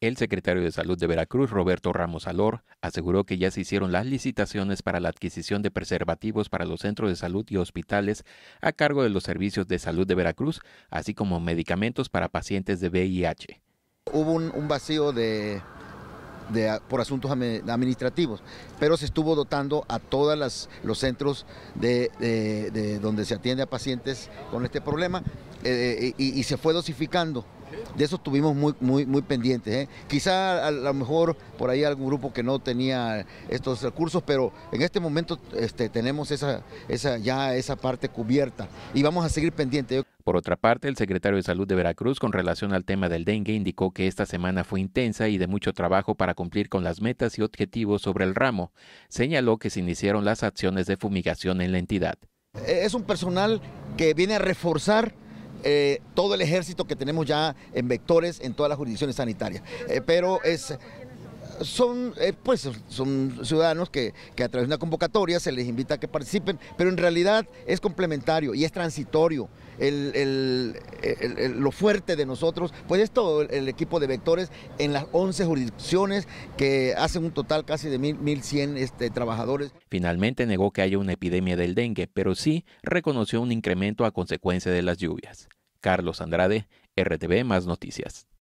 El secretario de Salud de Veracruz, Roberto Ramos Alor, aseguró que ya se hicieron las licitaciones para la adquisición de preservativos para los centros de salud y hospitales a cargo de los servicios de salud de Veracruz, así como medicamentos para pacientes de VIH. Hubo un, un vacío de por asuntos administrativos, pero se estuvo dotando a todos los centros de, donde se atiende a pacientes con este problema eh, y, se fue dosificando. De eso estuvimos muy, muy, muy pendientes. ¿eh? Quizá a, lo mejor por ahí algún grupo que no tenía estos recursos, pero en este momento este, tenemos esa, esa, ya esa parte cubierta y vamos a seguir pendientes. Por otra parte, el secretario de Salud de Veracruz con relación al tema del dengue indicó que esta semana fue intensa y de mucho trabajo para cumplir con las metas y objetivos sobre el ramo. Señaló que se iniciaron las acciones de fumigación en la entidad. E-, es un personal que viene a reforzar eh, todo el ejército que tenemos ya en vectores en todas las jurisdicciones sanitarias. Eh, pero es son, eh, pues, son ciudadanos que, a través de una convocatoria se les invita a que participen, pero en realidad es complementario y es transitorio. lo fuerte de nosotros, pues es todo el, equipo de vectores en las 11 jurisdicciones que hacen un total casi de 1.100 este, trabajadores. Finalmente negó que haya una epidemia del dengue, pero sí reconoció un incremento a consecuencia de las lluvias. Carlos Andrade, RTV Más Noticias.